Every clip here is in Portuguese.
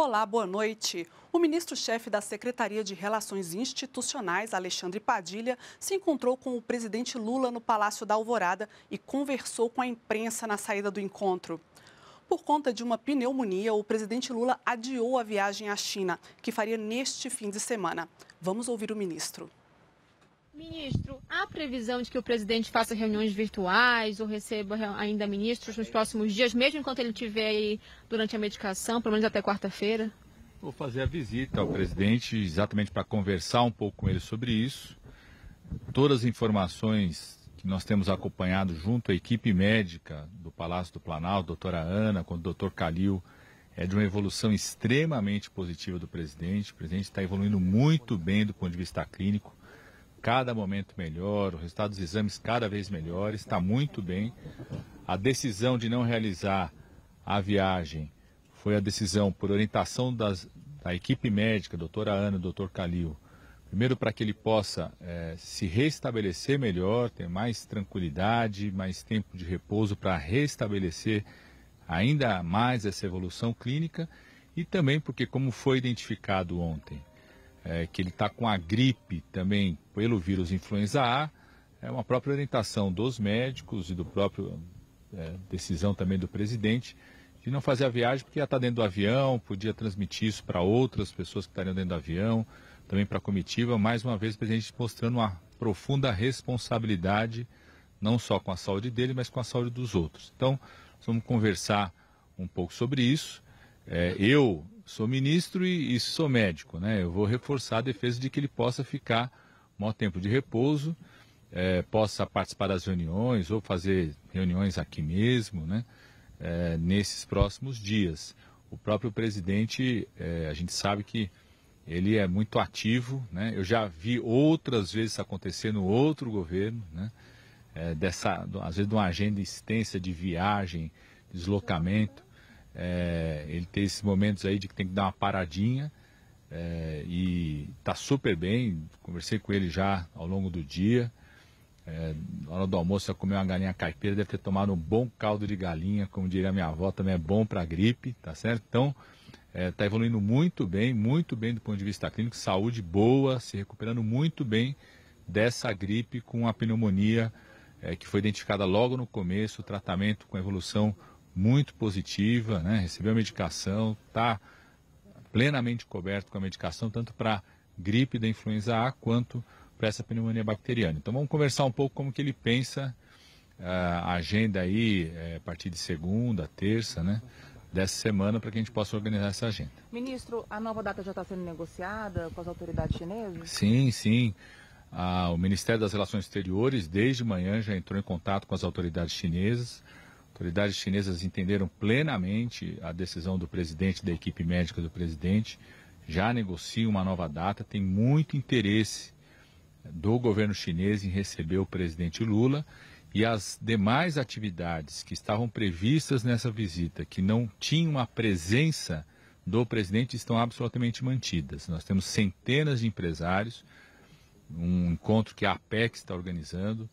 Olá, boa noite. O ministro-chefe da Secretaria de Relações Institucionais, Alexandre Padilha, se encontrou com o presidente Lula no Palácio da Alvorada e conversou com a imprensa na saída do encontro. Por conta de uma pneumonia, o presidente Lula adiou a viagem à China, que faria neste fim de semana. Vamos ouvir o ministro. Ministro, há previsão de que o presidente faça reuniões virtuais ou receba ainda ministros nos próximos dias, mesmo enquanto ele estiver aí durante a medicação, pelo menos até quarta-feira? Vou fazer a visita ao presidente exatamente para conversar um pouco com ele sobre isso. Todas as informações que nós temos acompanhado junto à equipe médica do Palácio do Planalto, doutora Ana, com o doutor Calil, é de uma evolução extremamente positiva do presidente. O presidente está evoluindo muito bem do ponto de vista clínico cada momento melhor, o resultado dos exames cada vez melhor, está muito bem. A decisão de não realizar a viagem foi a decisão por orientação das, da equipe médica, doutora Ana e doutor Calil. Primeiro, para que ele possa é, se restabelecer melhor, ter mais tranquilidade, mais tempo de repouso para restabelecer ainda mais essa evolução clínica. E também porque, como foi identificado ontem, é, que ele está com a gripe também pelo vírus influenza A, é uma própria orientação dos médicos e do próprio é, decisão também do presidente de não fazer a viagem porque ia estar tá dentro do avião, podia transmitir isso para outras pessoas que estariam dentro do avião, também para a comitiva. Mais uma vez, o presidente mostrando uma profunda responsabilidade, não só com a saúde dele, mas com a saúde dos outros. Então, vamos conversar um pouco sobre isso. É, eu sou ministro e, e, sou médico, né? Eu vou reforçar a defesa de que ele possa ficar maior tempo de repouso, é, possa participar das reuniões ou fazer reuniões aqui mesmo, né? É, nesses próximos dias. O próprio presidente, é, a gente sabe que ele é muito ativo, né? Eu já vi outras vezes acontecer no outro governo, né? É, dessa, às vezes, de uma agenda extensa de viagem, deslocamento é, ele tem esses momentos aí de que tem que dar uma paradinha é, e tá super bem. Conversei com ele já ao longo do dia. É, na hora do almoço, eu comi uma galinha caipira, deve ter tomado um bom caldo de galinha, como diria minha avó, também é bom para gripe, tá certo? Então, é, tá evoluindo muito bem, muito bem do ponto de vista clínico, saúde boa, se recuperando muito bem dessa gripe com a pneumonia é, que foi identificada logo no começo, tratamento com evolução muito positiva, né? recebeu a medicação, está plenamente coberto com a medicação, tanto para gripe da influenza A quanto para essa pneumonia bacteriana. Então vamos conversar um pouco como que ele pensa eh, a agenda aí, eh, a partir de segunda, terça, né? Dessa semana para que a gente possa organizar essa agenda. Ministro, a nova data já está sendo negociada com as autoridades chinesas? Sim, sim. Ah, o Ministério das Relações Exteriores, desde manhã, já entrou em contato com as autoridades chinesas. Autoridades chinesas entenderam plenamente a decisão do presidente, da equipe médica do presidente, já negocia uma nova data, tem muito interesse do governo chinês em receber o presidente Lula e as demais atividades que estavam previstas nessa visita, que não tinham a presença do presidente, estão absolutamente mantidas. Nós temos centenas de empresários, um encontro que a APEC está organizando,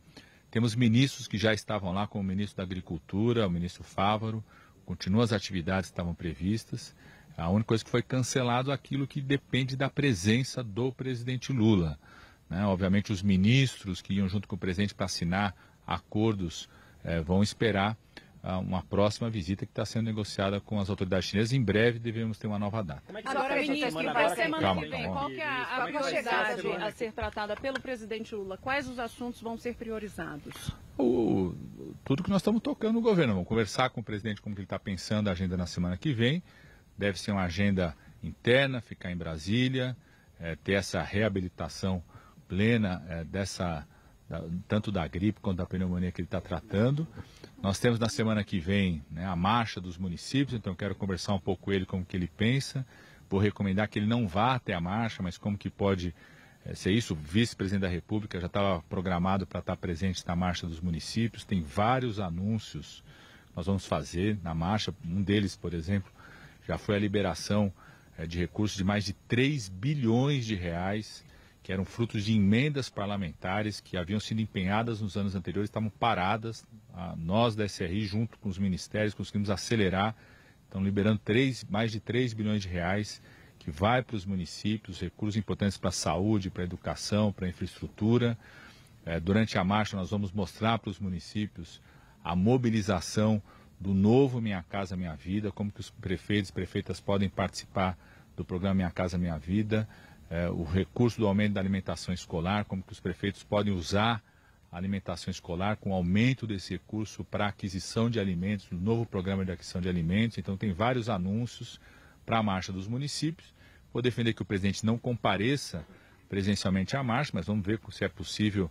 temos ministros que já estavam lá, como o ministro da Agricultura, o ministro Fávaro, continuam as atividades que estavam previstas. A única coisa que foi cancelado é aquilo que depende da presença do presidente Lula. Né? Obviamente, os ministros que iam junto com o presidente para assinar acordos eh, vão esperar uma próxima visita que está sendo negociada com as autoridades chinesas. Em breve devemos ter uma nova data. É Agora, ministro, semana, semana calma, que vem. Calma. Qual é a, é a prioridade a ser tratada pelo presidente Lula? Quais os assuntos vão ser priorizados? O, tudo que nós estamos tocando no governo. Vamos conversar com o presidente como ele está pensando a agenda na semana que vem. Deve ser uma agenda interna, ficar em Brasília, é, ter essa reabilitação plena é, dessa tanto da gripe quanto da pneumonia que ele está tratando. Nós temos na semana que vem né, a marcha dos municípios, então quero conversar um pouco com ele, como que ele pensa. Vou recomendar que ele não vá até a marcha, mas como que pode é, ser isso. O vice-presidente da República já estava programado para estar tá presente na marcha dos municípios. Tem vários anúncios nós vamos fazer na marcha. Um deles, por exemplo, já foi a liberação eh, de recursos de mais de 3 bilhões de reais que eram frutos de emendas parlamentares que haviam sido empenhadas nos anos anteriores, estavam paradas. Nós da SRI, junto com os ministérios, conseguimos acelerar, estão liberando três mais de 3 bilhões de reais que vai para os municípios, recursos importantes para a saúde, para a educação, para a infraestrutura. É, durante a marcha nós vamos mostrar para os municípios a mobilização do novo Minha Casa Minha Vida, como que os prefeitos e prefeitas podem participar do programa Minha Casa Minha Vida é, o recurso do aumento da alimentação escolar, como que os prefeitos podem usar a alimentação escolar com aumento desse recurso para aquisição de alimentos, no novo programa de aquisição de alimentos. Então tem vários anúncios para a marcha dos municípios. Vou defender que o presidente não compareça presencialmente à marcha, mas vamos ver se é possível,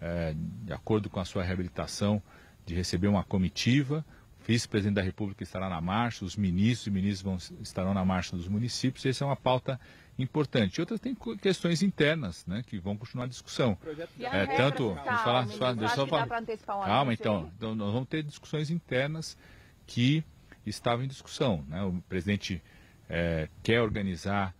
é, de acordo com a sua reabilitação, de receber uma comitiva. O vice-presidente da República estará na marcha, os ministros e ministros vão, estarão na marcha dos municípios. Essa é uma pauta importante. E outras têm questões internas, né, que vão continuar a discussão. E a é, tanto, vamos falar, deixa eu falar. Calma, então, então, nós vamos ter discussões internas que estavam em discussão. Né? O presidente é, quer organizar,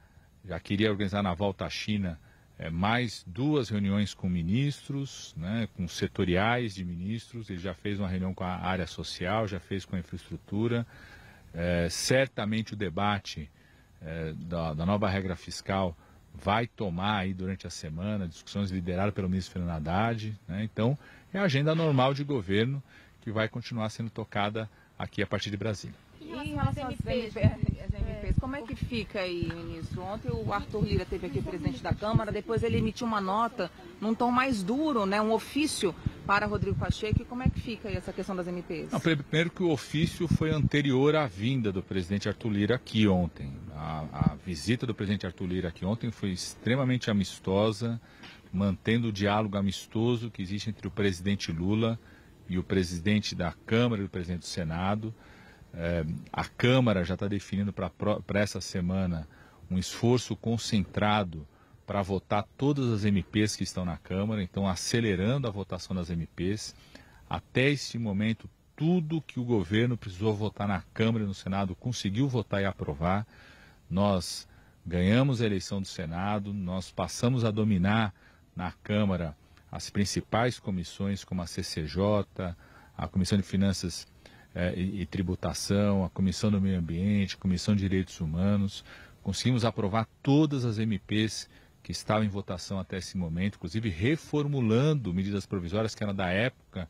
já queria organizar na volta à China é, mais duas reuniões com ministros, né, com setoriais de ministros. Ele já fez uma reunião com a área social, já fez com a infraestrutura. É, certamente o debate é, da, da, nova regra fiscal vai tomar aí durante a semana, discussões lideradas pelo ministro Fernando Haddad. Né? Então, é a agenda normal de governo que vai continuar sendo tocada aqui a partir de Brasília. E em relação às MPs, como é que fica aí, ministro? Ontem o Arthur Lira teve aqui presidente da Câmara, depois ele emitiu uma nota num tom mais duro, né, um ofício para Rodrigo Pacheco. E como é que fica aí essa questão das MPs? Não, primeiro que o ofício foi anterior à vinda do presidente Arthur Lira aqui ontem a, visita do presidente Arthur Lira aqui ontem foi extremamente amistosa, mantendo o diálogo amistoso que existe entre o presidente Lula e o presidente da Câmara e o presidente do Senado. É, a Câmara já está definindo para essa semana um esforço concentrado para votar todas as MPs que estão na Câmara, então acelerando a votação das MPs. Até este momento, tudo que o governo precisou votar na Câmara e no Senado conseguiu votar e aprovar. Nós ganhamos a eleição do Senado, nós passamos a dominar na Câmara as principais comissões, como a CCJ, a Comissão de Finanças eh, e, e Tributação, a Comissão do Meio Ambiente, a Comissão de Direitos Humanos. Conseguimos aprovar todas as MPs que estavam em votação até esse momento, inclusive reformulando medidas provisórias que eram da época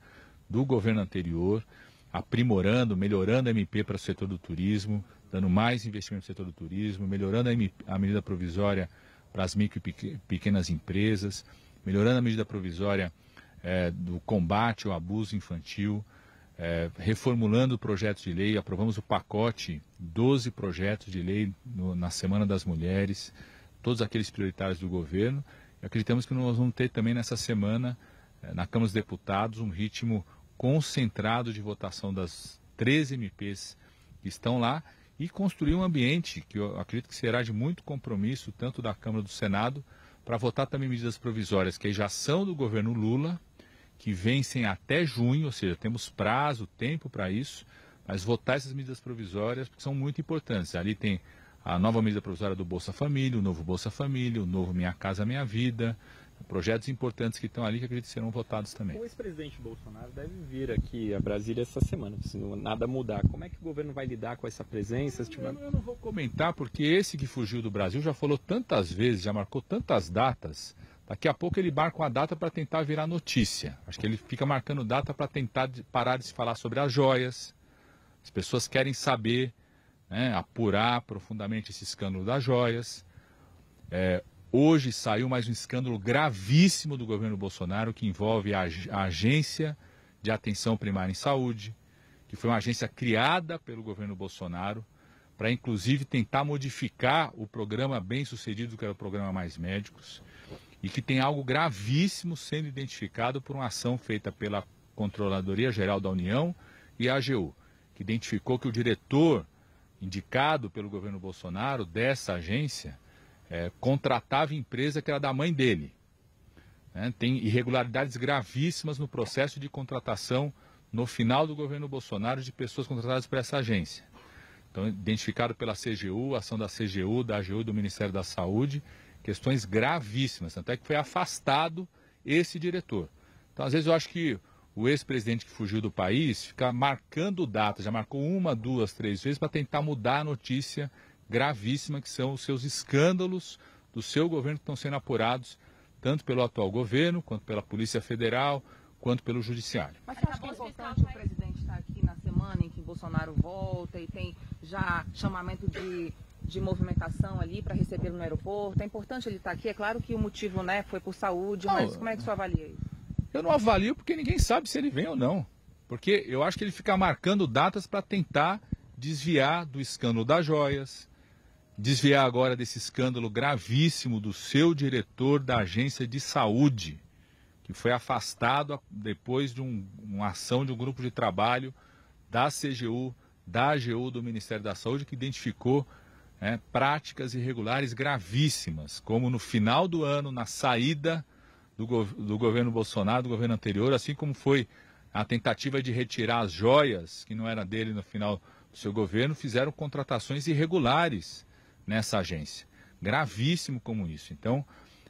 do governo anterior, aprimorando, melhorando a MP para o setor do turismo, dando mais investimento no setor do turismo, melhorando a medida provisória para as micro e pequenas empresas, melhorando a medida provisória é, do combate ao abuso infantil, é, reformulando o projeto de lei, aprovamos o pacote, 12 projetos de lei no, na Semana das Mulheres, todos aqueles prioritários do governo. E acreditamos que nós vamos ter também nessa semana, é, na Câmara dos Deputados, um ritmo concentrado de votação das 13 MPs que estão lá e construir um ambiente que eu acredito que será de muito compromisso, tanto da Câmara do Senado, para votar também medidas provisórias que já são do governo Lula, que vencem até junho, ou seja, temos prazo, tempo para isso, mas votar essas medidas provisórias porque são muito importantes. Ali tem a nova medida provisória do Bolsa Família, o novo Bolsa Família, o novo Minha Casa Minha Vida, projetos importantes que estão ali que acredito serão votados também. O ex-presidente Bolsonaro deve vir aqui a Brasília essa semana, se nada mudar. Como é que o governo vai lidar com essa presença? Eu, tiver... eu não vou comentar, porque esse que fugiu do Brasil já falou tantas vezes, já marcou tantas datas. Daqui a pouco ele marca uma data para tentar virar notícia. Acho que ele fica marcando data para tentar parar de se falar sobre as joias. As pessoas querem saber, né, apurar profundamente esse escândalo das joias. É, Hoje saiu mais um escândalo gravíssimo do governo Bolsonaro que envolve a, Agência de Atenção Primária em Saúde, que foi uma agência criada pelo governo Bolsonaro para, inclusive, tentar modificar o programa bem-sucedido, que era o programa Mais Médicos, e que tem algo gravíssimo sendo identificado por uma ação feita pela Controladoria Geral da União e a AGU, que identificou que o diretor indicado pelo governo Bolsonaro dessa agência é, contratava empresa que era da mãe dele. Né? Tem irregularidades gravíssimas no processo de contratação no final do governo Bolsonaro de pessoas contratadas por essa agência. Então, identificado pela CGU, ação da CGU, da AGU e do Ministério da Saúde, questões gravíssimas, até que foi afastado esse diretor. Então, às vezes, eu acho que o ex-presidente que fugiu do país fica marcando data, já marcou uma, duas, três vezes para tentar mudar a notícia gravíssima, que são os seus escândalos do seu governo que estão sendo apurados, tanto pelo atual governo, quanto pela Polícia Federal, quanto pelo Judiciário. Mas você acha que é importante o presidente estar tá aqui na semana em que Bolsonaro volta e tem já chamamento de de movimentação ali para recebê-lo no aeroporto? É importante ele estar tá aqui? É claro que o motivo né, foi por saúde, mas como é que você avalia isso? Eu não avalio porque ninguém sabe se ele vem ou não. Porque eu acho que ele fica marcando datas para tentar desviar do escândalo das joias, desviar agora desse escândalo gravíssimo do seu diretor da agência de saúde, que foi afastado depois de um, uma ação de um grupo de trabalho da CGU, da AGU, do Ministério da Saúde, que identificou né, práticas irregulares gravíssimas, como no final do ano, na saída do, do governo Bolsonaro, do governo anterior, assim como foi a tentativa de retirar as joias, que não era dele no final do seu governo, fizeram contratações irregulares nessa agência. Gravíssimo como isso. Então,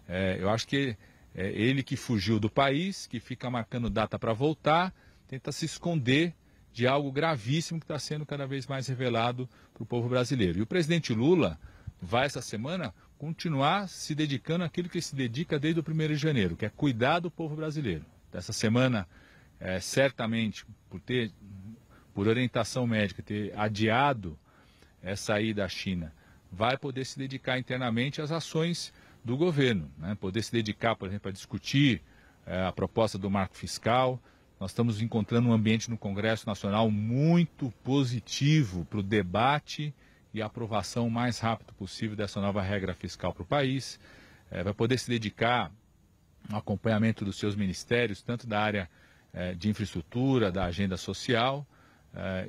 é, eu acho que é ele que fugiu do país, que fica marcando data para voltar, tenta se esconder de algo gravíssimo que está sendo cada vez mais revelado para o povo brasileiro. E o presidente Lula vai essa semana continuar se dedicando àquilo que se dedica desde o 1 de janeiro, que é cuidar do povo brasileiro. Essa semana, é, certamente, por ter, por orientação médica, ter adiado essa ida à China vai poder se dedicar internamente às ações do governo, né? poder se dedicar, por exemplo, a discutir é, a proposta do marco fiscal. Nós estamos encontrando um ambiente no Congresso Nacional muito positivo para o debate e aprovação o mais rápido possível dessa nova regra fiscal para o país. É, vai poder se dedicar ao acompanhamento dos seus ministérios, tanto da área é, de infraestrutura, da agenda social,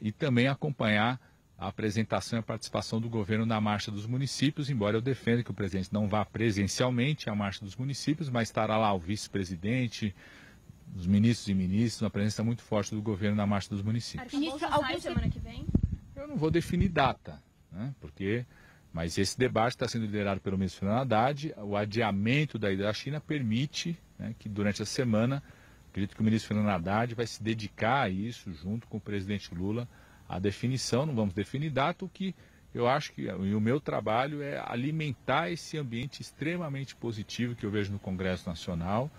e também acompanhar a apresentação e a participação do governo na marcha dos municípios, embora eu defenda que o presidente não vá presencialmente à marcha dos municípios, mas estará lá o vice-presidente, os ministros e ministros, uma presença muito forte do governo na marcha dos municípios. Ministro, alguém semana que vem? Eu não vou definir data, né? porque mas esse debate está sendo liderado pelo ministro Fernando Haddad. O adiamento da ida da China permite né, que durante a semana, acredito que o ministro Fernando Haddad vai se dedicar a isso junto com o presidente Lula a definição, não vamos definir data, o que eu acho que e o meu trabalho é alimentar esse ambiente extremamente positivo que eu vejo no Congresso Nacional,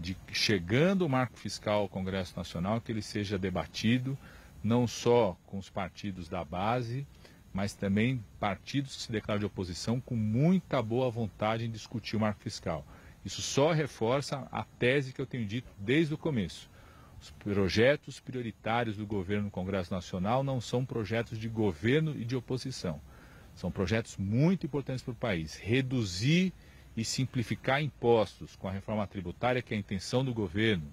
de chegando o marco fiscal ao Congresso Nacional, que ele seja debatido não só com os partidos da base, mas também partidos que se declaram de oposição com muita boa vontade em discutir o marco fiscal. Isso só reforça a tese que eu tenho dito desde o começo. Os projetos prioritários do governo no Congresso Nacional não são projetos de governo e de oposição. São projetos muito importantes para o país. Reduzir e simplificar impostos com a reforma tributária, que é a intenção do governo.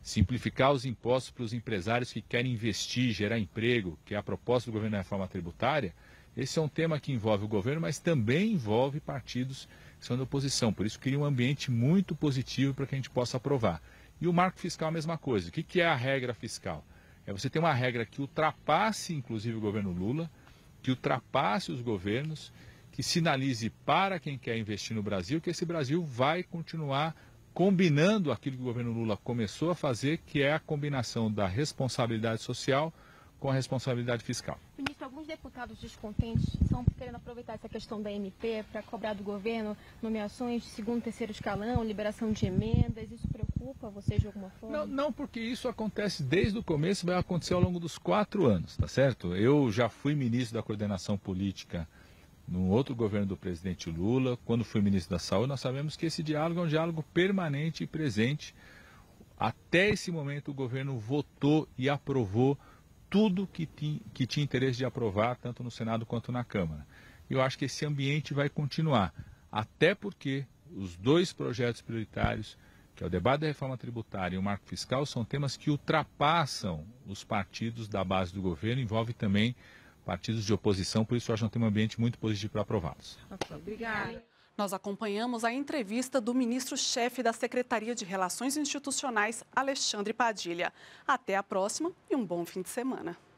Simplificar os impostos para os empresários que querem investir, gerar emprego, que é a proposta do governo da reforma tributária. Esse é um tema que envolve o governo, mas também envolve partidos que são da oposição. Por isso, cria um ambiente muito positivo para que a gente possa aprovar. E o marco fiscal é a mesma coisa. O que, que é a regra fiscal? É você ter uma regra que ultrapasse, inclusive, o governo Lula, que ultrapasse os governos, que sinalize para quem quer investir no Brasil que esse Brasil vai continuar combinando aquilo que o governo Lula começou a fazer, que é a combinação da responsabilidade social com a responsabilidade fiscal. Ministro, alguns deputados descontentes estão querendo aproveitar essa questão da MP para cobrar do governo nomeações de segundo, terceiro escalão, liberação de emendas. Isso você de alguma forma? Não, não, porque isso acontece desde o começo, vai acontecer ao longo dos quatro anos, tá certo? Eu já fui ministro da coordenação política num outro governo do presidente Lula, quando fui ministro da Saúde, nós sabemos que esse diálogo é um diálogo permanente e presente. Até esse momento, o governo votou e aprovou tudo que, que tinha interesse de aprovar, tanto no Senado quanto na Câmara. Eu acho que esse ambiente vai continuar, até porque os dois projetos prioritários que é o debate da reforma tributária e o marco fiscal, são temas que ultrapassam os partidos da base do governo, envolve também partidos de oposição, por isso eu acho um ambiente muito positivo para aprová-los. obrigada. Nós acompanhamos a entrevista do ministro-chefe da Secretaria de Relações Institucionais, Alexandre Padilha. Até a próxima e um bom fim de semana.